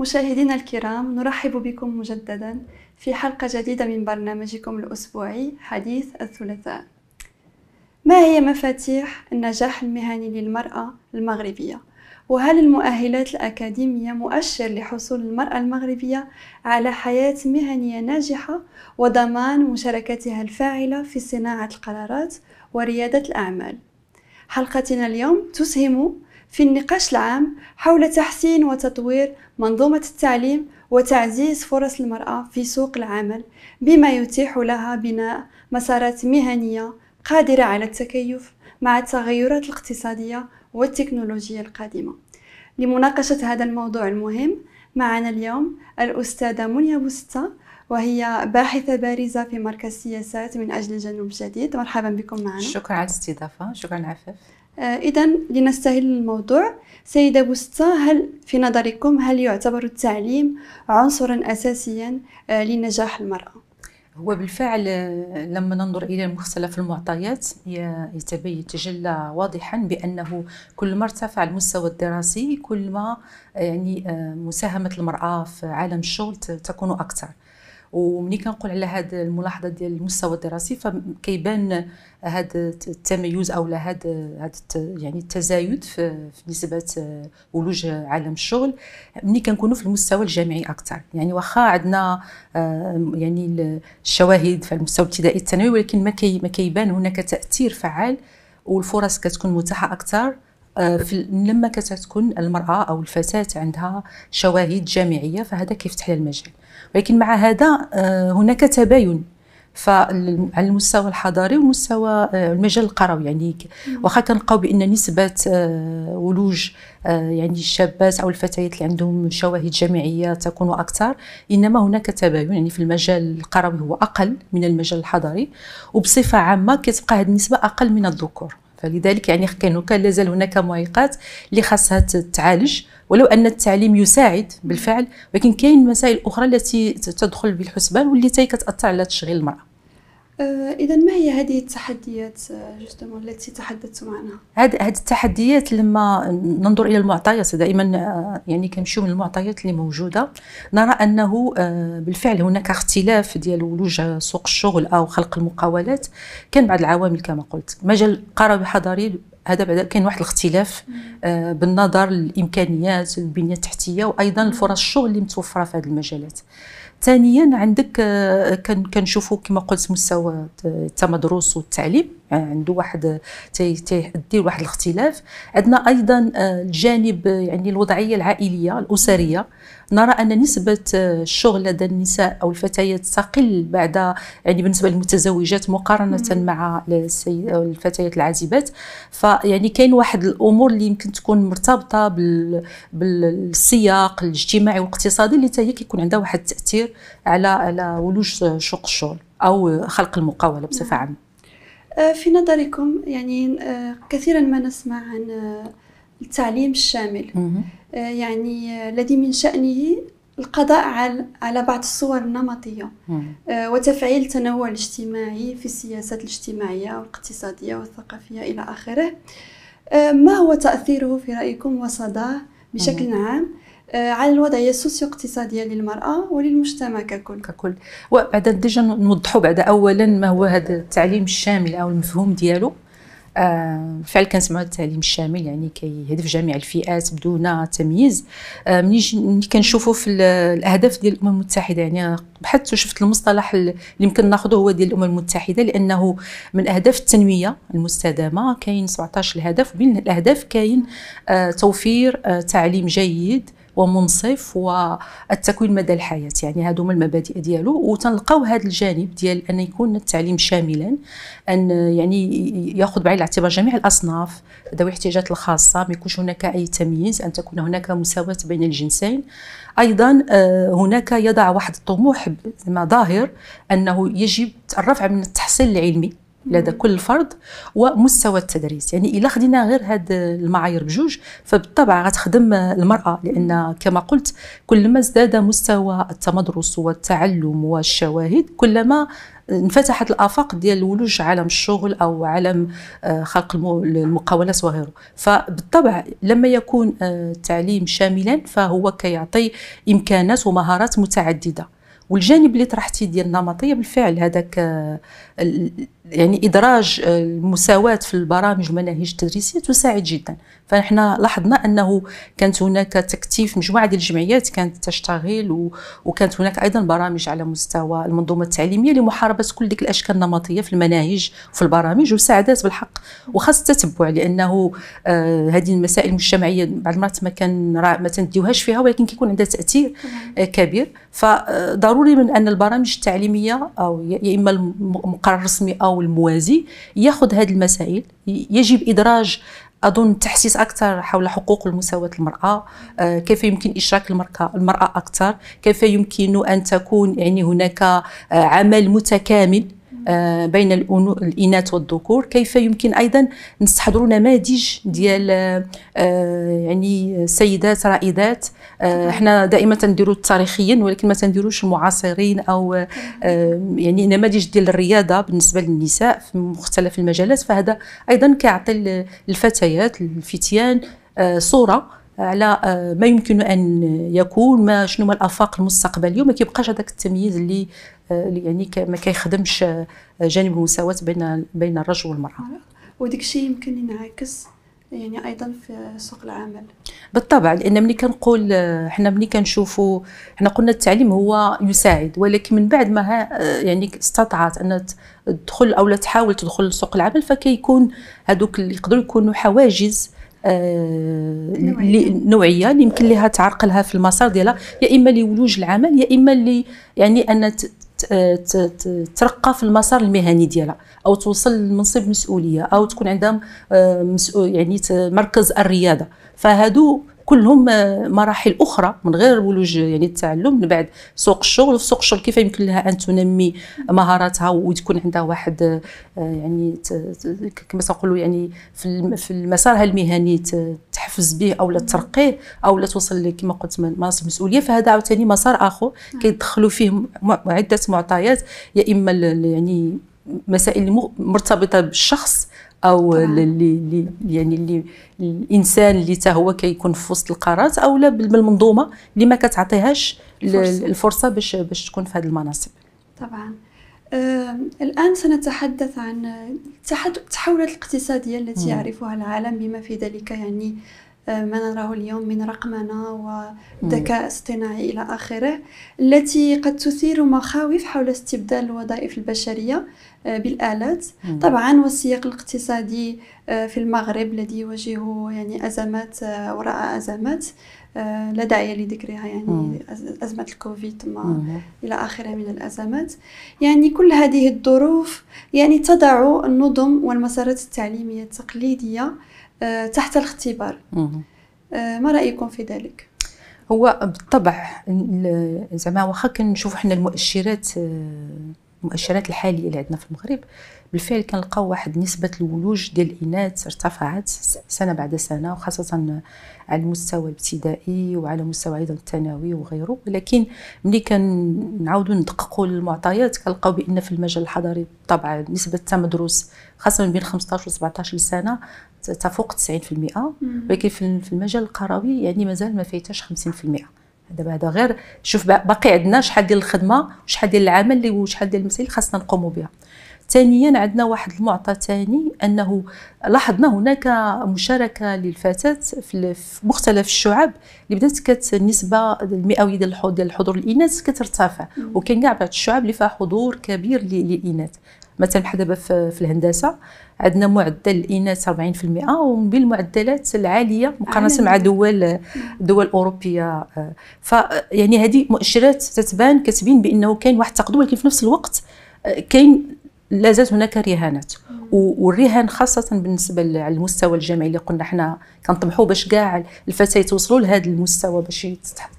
مشاهدينا الكرام نرحب بكم مجددا في حلقة جديدة من برنامجكم الأسبوعي حديث الثلاثاء ما هي مفاتيح النجاح المهني للمرأة المغربية؟ وهل المؤهلات الأكاديمية مؤشر لحصول المرأة المغربية على حياة مهنية ناجحة وضمان مشاركتها الفاعلة في صناعة القرارات وريادة الأعمال؟ حلقتنا اليوم تسهم في النقاش العام حول تحسين وتطوير منظومة التعليم وتعزيز فرص المرأة في سوق العمل بما يتيح لها بناء مسارات مهنية قادرة على التكيف مع التغيرات الاقتصادية والتكنولوجية القادمة لمناقشة هذا الموضوع المهم معنا اليوم الأستاذة منيا بوستا وهي باحثة بارزة في مركز سياسات من أجل الجنوب الجديد مرحبا بكم معنا شكرا على الاستضافة شكرا عفف آه، إذا لنستهل الموضوع سيدة بوستا هل في نظركم هل يعتبر التعليم عنصرا أساسيا آه، لنجاح المرأة؟ هو بالفعل آه، لما ننظر إلى مختلف المعطيات يتجلى واضحا بأنه كل ما ارتفع المستوى الدراسي كل ما يعني مساهمة المرأة في عالم الشغل تكون أكثر ومني كنقول على هذه الملاحظه ديال المستوى الدراسي فكيبان هذا التميز او هذا هذا يعني التزايد في, في نسبه ولوج عالم الشغل ملي كنكونوا في المستوى الجامعي اكثر يعني واخا عندنا آه، يعني الشواهد في المستوى الابتدائي الثانوي ولكن ما كيبان هناك تاثير فعال والفرص كتكون متاحه اكثر آه، في لما كتكون المراه او الفتاه عندها شواهد جامعيه فهذا كيفتح لها المجال ولكن مع هذا آه، هناك تباين فعلى المستوى الحضاري والمستوى آه، المجال القروي يعني واخا كنلقاو بان نسبه ولوج يعني الشابات او الفتيات اللي عندهم شواهد جامعيه تكون اكثر انما هناك تباين يعني في المجال القروي هو اقل من المجال الحضاري وبصفه عامه كتبقى هذه النسبه اقل من الذكور فلذلك يعني كانوا كان لازال هناك معيقات اللي خاصها تتعالج ولو ان التعليم يساعد بالفعل ولكن كاين مسائل اخرى التي تدخل بالحسبان والتي كتاثر على تشغيل المراه آه، اذا ما هي هذه التحديات آه، جوستومون التي تحدثتم عنها هذه هذه التحديات لما ننظر الى المعطيات دائما آه، يعني كنمشيو من المعطيات اللي موجوده نرى انه بالفعل هناك اختلاف ديال ولوج سوق الشغل او خلق المقاولات كان بعض العوامل كما قلت مجال قروي حضاري هذا بعد كاين واحد الاختلاف بالنظر للامكانيات البنيه التحتيه وايضا الفرص الشغل اللي متوفره في هذه المجالات ثانيا عندك آه، كنشوفوا كما قلت مستوى التمدرس والتعليم عنده واحد تيدير واحد الاختلاف عندنا ايضا آه، الجانب يعني الوضعيه العائليه الاسريه نرى ان نسبه آه، الشغل لدى النساء او الفتيات تقل بعد يعني بالنسبه للمتزوجات مقارنه مع الفتيات العازبات فيعني كاين واحد الامور اللي يمكن تكون مرتبطه بالسياق الاجتماعي والاقتصادي اللي حتى هي كيكون عندها واحد التاثير على على ولوج سوق آه، الشغل او خلق المقاوله بصفه نعم. عامه آه، في نظركم يعني آه، كثيرا ما نسمع عن آه، التعليم الشامل يعني الذي من شأنه القضاء على بعض الصور النمطية وتفعيل التنوع الاجتماعي في السياسات الاجتماعية والاقتصادية والثقافية إلى آخره ما هو تأثيره في رأيكم وصداه بشكل عام آه، على الوضعيه السوسيو اقتصاديه للمراه وللمجتمع ككل ككل وبعدا ديجا نوضحوا بعدا اولا ما هو هذا التعليم الشامل او المفهوم ديالو بالفعل آه كنسمعوا التعليم الشامل يعني كيهدف جميع الفئات بدون تمييز آه ملي كنشوفوا في الاهداف ديال الامم المتحده يعني بحثت وشفت المصطلح اللي يمكن ناخذه هو ديال الامم المتحده لانه من اهداف التنميه المستدامه كاين 17 الهدف وبين الاهداف كاين آه توفير آه، تعليم جيد ومنصف والتكوين مدى الحياه يعني هادو هما المبادئ ديالو وتنلقاو هذا الجانب ديال ان يكون التعليم شاملا ان يعني ياخذ بعين الاعتبار جميع الاصناف ذوي الاحتياجات الخاصه ما يكونش هناك اي تمييز ان تكون هناك مساواه بين الجنسين ايضا آه، هناك يضع واحد الطموح ظاهر انه يجب الرفع من التحصيل العلمي لدى كل فرد ومستوى التدريس يعني الا خدينا غير هاد المعايير بجوج فبالطبع غتخدم المراه لان كما قلت كلما ازداد مستوى التمدرس والتعلم والشواهد كلما انفتحت الافاق ديال الولوج عالم الشغل او عالم آه، خلق المقاولات وغيره فبالطبع لما يكون آه، التعليم شاملا فهو كيعطي امكانات ومهارات متعدده والجانب اللي طرحتي ديال النمطيه بالفعل هذاك آه، يعني ادراج آه، المساواه في البرامج والمناهج التدريسيه تساعد جدا فنحن لاحظنا انه كانت هناك تكتيف مجموعه ديال الجمعيات كانت تشتغل وكانت هناك ايضا برامج على مستوى المنظومه التعليميه لمحاربه كل ديك الاشكال النمطيه في المناهج وفي البرامج وساعدات بالحق وخاص التتبع لانه آه هذه المسائل المجتمعيه بعض المرات ما كان ما تنديوهاش فيها ولكن كيكون عندها تاثير آه كبير فضروري من ان البرامج التعليميه او يا اما المقرر الرسمي او او الموازي ياخذ هذه المسائل يجب ادراج اظن تحسيس اكثر حول حقوق المساواه المراه آه، كيف يمكن اشراك المراه المراه اكثر كيف يمكن ان تكون يعني هناك آه، عمل متكامل آه، بين الاناث والذكور كيف يمكن ايضا نستحضروا نماذج ديال آه، يعني سيدات رائدات آه، احنا دائما تنديروا التاريخيين ولكن ما تنديروش المعاصرين او يعني نماذج ديال الرياضه بالنسبه للنساء في مختلف المجالات فهذا ايضا كيعطي الفتيات الفتيان صوره على آه، ما يمكن ان يكون ما شنو هما الافاق المستقبليه وما كيبقاش هذاك التمييز اللي آه، يعني ما كيخدمش آه، جانب المساواه بين بين الرجل والمراه وديك الشيء يمكن ينعكس يعني ايضا في سوق العمل بالطبع لان ملي كنقول حنا ملي كنشوفوا حنا قلنا التعليم هو يساعد ولكن من بعد ما يعني استطاعت ان تدخل او لا تحاول تدخل لسوق العمل فكيكون هذوك اللي يقدروا يكونوا حواجز آه نوعيه اللي يمكن لها تعرقلها في المسار ديالها يا اما لولوج العمل يا اما اللي يعني ان ترقى في المسار المهني ديالها او توصل لمنصب مسؤوليه او تكون عندها آه، يعني مركز الرياده فهادو كلهم آه، مراحل اخرى من غير ولوج يعني التعلم من بعد سوق الشغل وسوق سوق الشغل كيف يمكن لها ان تنمي مهاراتها وتكون عندها واحد آه، يعني كما تنقولوا يعني في مسارها المهني تحفز به او لا ترقيه او لا توصل كما قلت مناصب مسؤوليه فهذا عاوتاني مسار اخر نعم. كيدخلوا فيه عده معطيات يا اما يعني مسائل مرتبطه بالشخص او اللي يعني اللي الانسان اللي حتى هو كيكون في وسط القرارات او لا بالمنظومه اللي ما كتعطيهاش الفرصه باش باش تكون في هذه المناصب طبعا آه، الآن سنتحدث عن التحولات الاقتصادية التي يعرفها العالم بما في ذلك يعني ما نراه اليوم من رقمنه والذكاء الاصطناعي إلى آخره التي قد تثير مخاوف حول استبدال الوظائف البشرية آه، بالآلات طبعا والسياق الاقتصادي آه، في المغرب الذي يواجه يعني أزمات آه، وراء أزمات لا داعي لذكرها يعني مم. أزمة الكوفيد ثم إلى آخره من الأزمات يعني كل هذه الظروف يعني تضع النظم والمسارات التعليمية التقليدية آه، تحت الاختبار آه، ما رايكم في ذلك هو بالطبع زعما واخا كنشوف حنا المؤشرات آه، المؤشرات الحاليه اللي عندنا في المغرب بالفعل كنلقاو واحد نسبه الولوج ديال الاناث ارتفعت سنه بعد سنه وخاصه على المستوى الابتدائي وعلى مستوى ايضا الثانوي وغيره ولكن ملي كنعاودوا ندققوا المعطيات كنلقاو بان في المجال الحضري طبعا نسبه التمدرس خاصه بين 15 و 17 سنه تفوق 90% ولكن في المجال القروي يعني مازال ما فايتاش 50% دابا هذا غير شوف باقي عندنا شحال ديال الخدمه وشحال ديال العمل وشحال ديال المسائل خاصنا نقوموا بها ثانيا عندنا واحد المعطى ثاني انه لاحظنا هناك مشاركه للفتاه في مختلف الشعب اللي بدات كت النسبه المئويه ديال الحضور ديال الحضور الاناث كترتفع وكاين كاع بعض الشعب اللي فيها حضور كبير للاناث مثلا بحال دابا في الهندسه عندنا معدل الاناث 40% ومن بين المعدلات العاليه مقارنه مع دول دول اوروبيه ف يعني هذه مؤشرات تتبان كتبين بانه كاين واحد التقدم ولكن في نفس الوقت كاين لا زالت هناك رهانات والرهان خاصه بالنسبه على المستوى الجامعي اللي قلنا حنا كنطمحوا باش كاع الفتاه يتوصلوا لهذا المستوى باش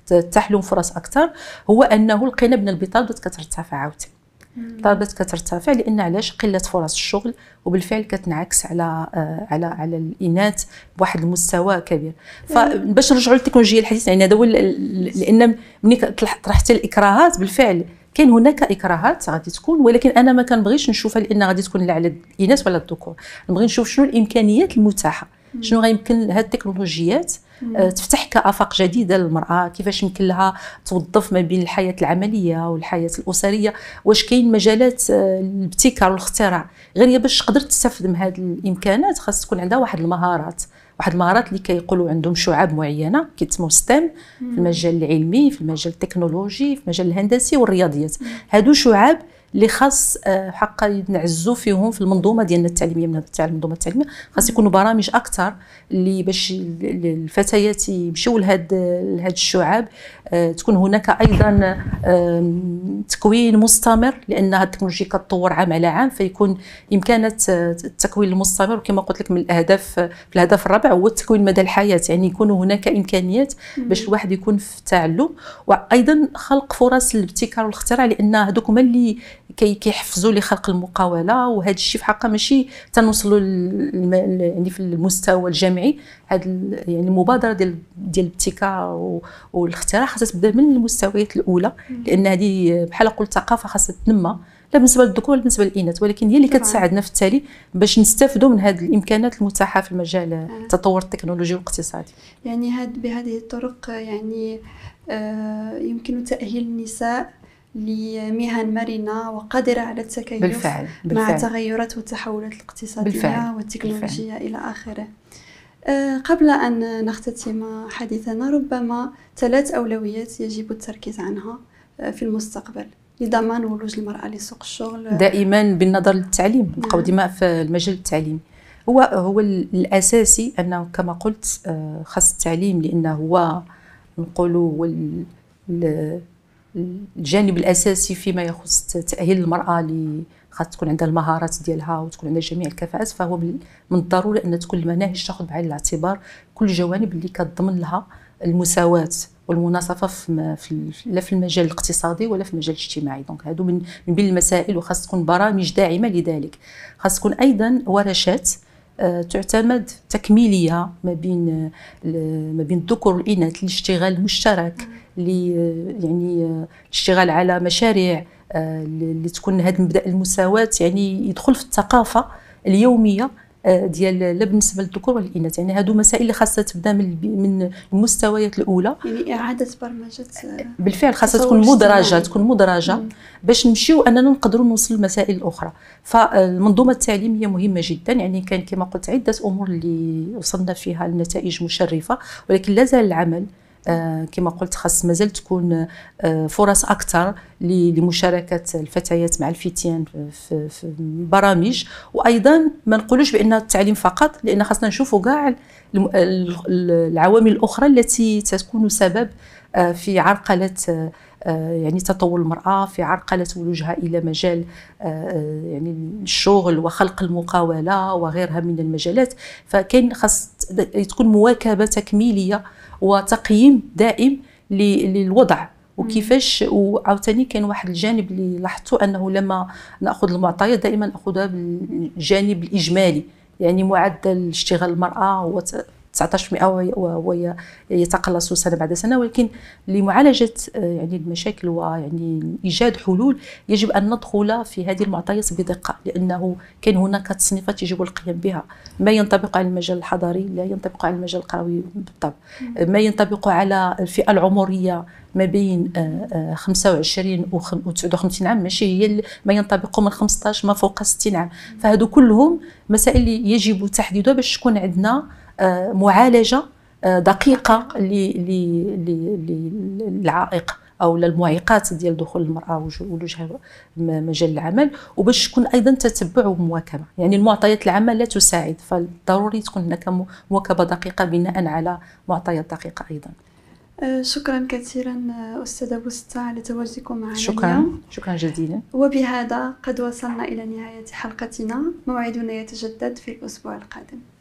تتاح لهم فرص اكثر هو انه القيمه من البطاله بدات كترتفع عاوتاني الراتبات كترتفع لان علاش قله فرص الشغل وبالفعل كتنعكس على آه، على على الاناث بواحد المستوى كبير فباش نرجعوا للتكنولوجيا الحديثه يعني هذا هو لان ملي طرحت الاكراهات بالفعل كاين هناك اكراهات غادي تكون ولكن انا ما كنبغيش نشوفها لان غادي تكون لا على الاناث ولا الذكور نبغي نشوف شنو الامكانيات المتاحه شنو غيمكن هاد التكنولوجيات آه، تفتح كافاق جديده للمراه كيفاش يمكن لها توظف ما بين الحياه العمليه والحياه الاسريه واش كاين مجالات آه، الابتكار والاختراع غير هي باش تقدر تستافد من هذه الامكانات خاص تكون عندها واحد المهارات واحد المهارات اللي كيقولوا عندهم شعاب معينه كيتسموا ستيم في المجال العلمي في المجال التكنولوجي في المجال الهندسي والرياضيات هادو شعاب اللي خاص آه، حقا نعزو فيهم في المنظومه ديالنا التعليميه من تاع المنظومه التعليميه خاص يكونوا برامج اكثر اللي باش الفتيات يمشيو لهاد لهاد الشعاب آه، تكون هناك ايضا تكوين مستمر لان هاد التكنولوجيا كتطور عام على عام فيكون امكانات آه، التكوين المستمر وكما قلت لك من الاهداف في الهدف الرابع هو التكوين مدى الحياه يعني يكون هناك امكانيات باش الواحد يكون في التعلم وايضا خلق فرص للابتكار والاختراع لان هذوك هما اللي كي كيحفزوا لخلق المقاوله وهذا الشيء في حقه ماشي تنوصلوا يعني في المستوى الجامعي هذا يعني المبادره ديال ديال الابتكار والاختراع خاصها تبدا من المستويات الاولى لان هذه بحال قلت الثقافه خاصها تنمى لا بالنسبه للذكور ولا بالنسبه للاناث ولكن هي اللي كتساعدنا في التالي باش نستافدوا من هذه الامكانات المتاحه في المجال آه. التطور التكنولوجي والاقتصادي يعني هاد بهذه الطرق يعني آه يمكن تاهيل النساء لمهن مرنة وقادرة على التكيف بالفعل. بالفعل. مع التغيرات والتحولات الاقتصادية بالفعل. والتكنولوجية بالفعل. إلى آخره آه، قبل أن نختتم حديثنا ربما ثلاث أولويات يجب التركيز عنها آه، في المستقبل لضمان ولوج المرأة لسوق الشغل دائما بالنظر للتعليم نعم. ديما في المجال التعليمي هو هو الأساسي أنه كما قلت آه، خاص التعليم لأنه هو نقولوا الجانب الاساسي فيما يخص تاهيل المراه اللي خاص تكون عندها المهارات ديالها وتكون عندها جميع الكفاءات فهو من الضروري ان تكون المناهج تاخذ بعين الاعتبار كل الجوانب اللي كتضمن لها المساواه والمناصفه في لا في المجال الاقتصادي ولا في المجال الاجتماعي دونك هادو من بين المسائل وخاص تكون برامج داعمه لذلك خاص تكون ايضا ورشات آه، تعتمد تكميليه ما بين آه، ما بين الذكور والاناث للاشتغال المشترك يعني الاشتغال على مشاريع اللي آه، تكون هذا مبدا المساواه يعني يدخل في الثقافه اليوميه آه، ديال لا بالنسبه للذكور ولا الاناث يعني هادو مسائل اللي خاصها تبدا من من المستويات الاولى يعني اعاده برمجه آه، بالفعل خاصها تكون مدرجه تكون مدرجه مم. باش نمشيو اننا نقدروا نوصل لمسائل الاخرى فالمنظومه التعليميه مهمه جدا يعني كان كما قلت عده امور اللي وصلنا فيها لنتائج مشرفه ولكن لازال العمل آه، كما قلت خاص مازال تكون آه، فرص اكثر لمشاركه الفتيات مع الفتيان في برامج وايضا ما نقولوش بان التعليم فقط لان خاصنا نشوفوا كاع العوامل الاخرى التي تكون سبب آه، في عرقله آه، آه، يعني تطور المرأة في عرقلة ولوجها إلى مجال يعني الشغل وخلق المقاولة وغيرها من المجالات فكاين خاص تكون مواكبة تكميلية وتقييم دائم للوضع وكيفاش وعاوتاني كاين واحد الجانب اللي لاحظتو انه لما ناخذ المعطيات دائما ناخذها بالجانب الاجمالي يعني معدل اشتغال المراه هو 19 مئة ويتقلص سنة بعد سنة ولكن لمعالجة آه، يعني المشاكل ويعني إيجاد حلول يجب أن ندخل في هذه المعطيات بدقة لأنه كان هناك تصنيفات يجب القيام بها ما ينطبق على المجال الحضري لا ينطبق على المجال القروي بالطبع ما ينطبق على الفئة العمرية ما بين 25 آه، آه، و 59 عام ماشي هي ما ينطبق من 15 ما فوق 60 عام فهذو كلهم مسائل يجب تحديدها باش تكون عندنا معالجه آه، دقيقه للعائق او للمعيقات ديال دخول المراه ولوجها مجال العمل وباش تكون ايضا تتبع ومواكبه يعني المعطيات العامه لا تساعد فضروري تكون هناك مواكبه دقيقه بناء على معطيات دقيقه ايضا آه، شكرا كثيرا آه، أستاذة بوستا على تواجدكم معنا شكرا اليوم. شكرا جزيلا وبهذا قد وصلنا إلى نهاية حلقتنا موعدنا يتجدد في الأسبوع القادم